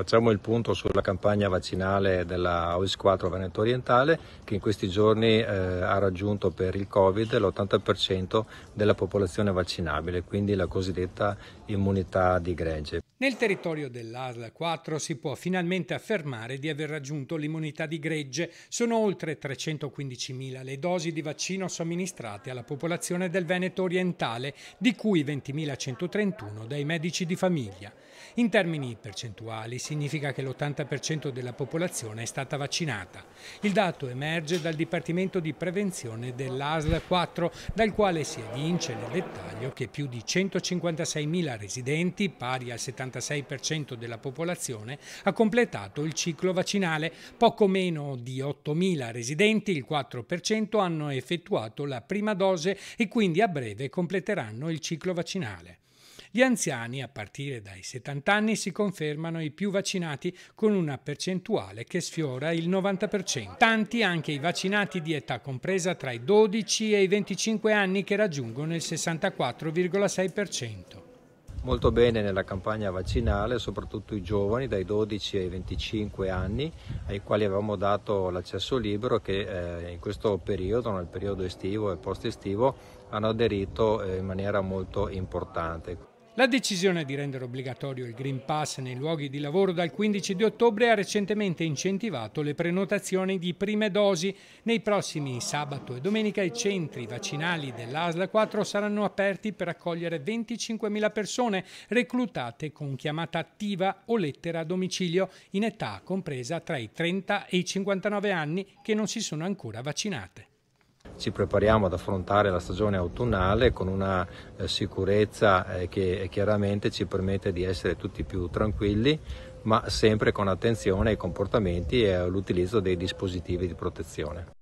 Facciamo il punto sulla campagna vaccinale della OIS 4 Veneto Orientale che in questi giorni eh, ha raggiunto per il Covid l'80% della popolazione vaccinabile, quindi la cosiddetta immunità di gregge. Nel territorio dell'ASL 4 si può finalmente affermare di aver raggiunto l'immunità di gregge. Sono oltre 315.000 le dosi di vaccino somministrate alla popolazione del Veneto orientale, di cui 20.131 dai medici di famiglia. In termini percentuali significa che l'80% della popolazione è stata vaccinata. Il dato emerge dal Dipartimento di Prevenzione dell'ASL 4, dal quale si evince nel dettaglio che più di 156.000 residenti, pari al 70% 76% della popolazione ha completato il ciclo vaccinale. Poco meno di 8.000 residenti, il 4%, hanno effettuato la prima dose e quindi a breve completeranno il ciclo vaccinale. Gli anziani a partire dai 70 anni si confermano i più vaccinati con una percentuale che sfiora il 90%. Tanti anche i vaccinati di età compresa tra i 12 e i 25 anni che raggiungono il 64,6% molto bene nella campagna vaccinale, soprattutto i giovani dai 12 ai 25 anni, ai quali avevamo dato l'accesso libero che eh, in questo periodo, nel periodo estivo e post estivo, hanno aderito eh, in maniera molto importante. La decisione di rendere obbligatorio il Green Pass nei luoghi di lavoro dal 15 di ottobre ha recentemente incentivato le prenotazioni di prime dosi. Nei prossimi sabato e domenica i centri vaccinali dell'ASLA 4 saranno aperti per accogliere 25.000 persone reclutate con chiamata attiva o lettera a domicilio in età compresa tra i 30 e i 59 anni che non si sono ancora vaccinate ci prepariamo ad affrontare la stagione autunnale con una eh, sicurezza eh, che eh, chiaramente ci permette di essere tutti più tranquilli ma sempre con attenzione ai comportamenti e all'utilizzo dei dispositivi di protezione.